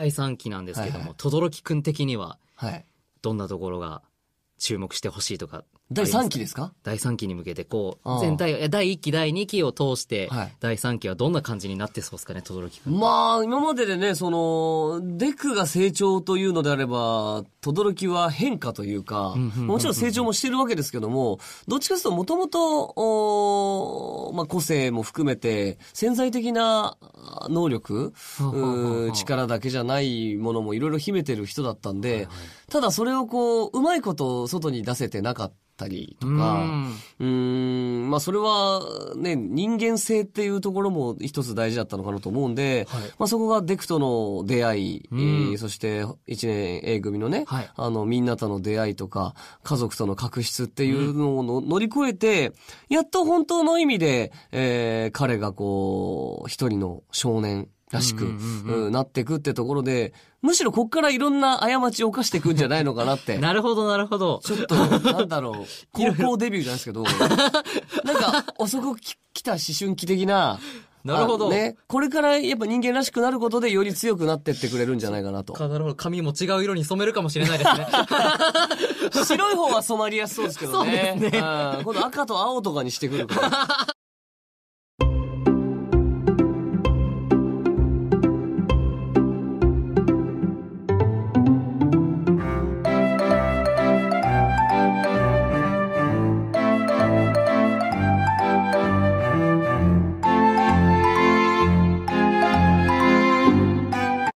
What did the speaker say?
第3期なんですけども、はいはい、轟くん的には、はい、どんなところが注目してほしいとか第3期ですか第3期に向けて、こう、全体、第1期、第2期を通して、第3期はどんな感じになってそうですかね、轟ん。まあ、今まででね、その、デクが成長というのであれば、轟は変化というか、もちろん成長もしてるわけですけども、どっちかというと、もともと、まあ、個性も含めて、潜在的な能力、力だけじゃないものもいろいろ秘めてる人だったんで、ただそれをこう、うまいこと外に出せてなかった。ったりとか、うん、ん、まあそれはね、人間性っていうところも一つ大事だったのかなと思うんで、はい、まあそこがデクとの出会い、えー、そして一年 A 組のね、はい、あのみんなとの出会いとか、家族との確執っていうのをの乗り越えて、やっと本当の意味で、えー、彼がこう、一人の少年、らしく、なってくってところで、むしろこっからいろんな過ちを犯していくんじゃないのかなって。なるほど、なるほど。ちょっと、なんだろう、高校デビューなんですけど、なんか、遅く来た思春期的な、なるほど。ね。これからやっぱ人間らしくなることでより強くなってってくれるんじゃないかなと。なるほど。髪も違う色に染めるかもしれないですね。白い方は染まりやすそうですけどね。そうですね。今度赤と青とかにしてくるから。